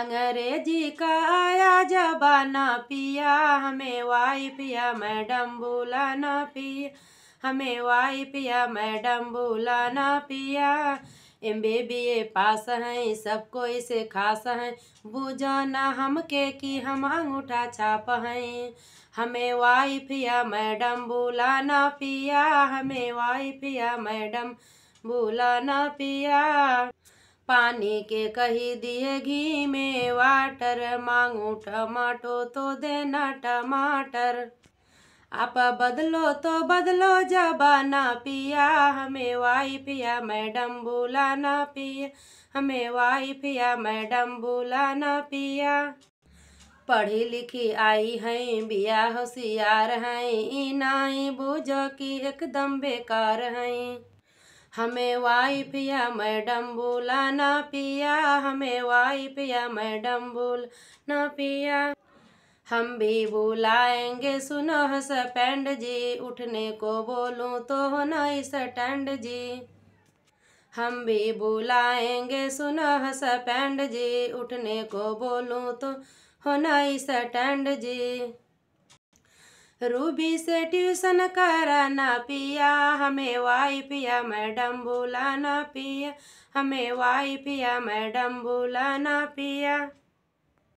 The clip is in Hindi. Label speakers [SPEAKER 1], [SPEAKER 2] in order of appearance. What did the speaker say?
[SPEAKER 1] अंग्रेजी का आया जबाना पिया हमें वाई पिया मैडम बुलाना पिया हमें वाई पिया मैडम बुलाना Piya M B B A pass हैं सबको इसे खास हैं बुझाना हमके कि हम अंगूठा छाप हैं हमें वाई पिया मैडम बुलाना पिया हमें वाई पिया मैडम बुलाना पिया पानी के कही दिए घी में वाटर मांगू टमाटो तो देना टमाटर आप बदलो तो बदलो जबाना पिया हमें वाई पिया मैडम बुलाना पिया हमें वाई पिया मैडम बुलाना पिया पढ़ी लिखी आई हैं बिया होशियार हैं इनाई बूझो की एकदम बेकार हैं हमें वाइफ या मैडम ना पिया हमें वाइफ या मैडम ना पिया हम भी बुलाएंगे सुनो हस पेंड जी उठने को बोलूँ तो होना इस टंड जी हम भी बुलाएंगे सुनो हस पैंड जी उठने को बोलूँ तो होना इस टंड जी रूबी से ट्यूशन कराना पिया हमें वाई पिया मैडम बुलाना पिया हमें वाई पिया मैडम बुलाना पिया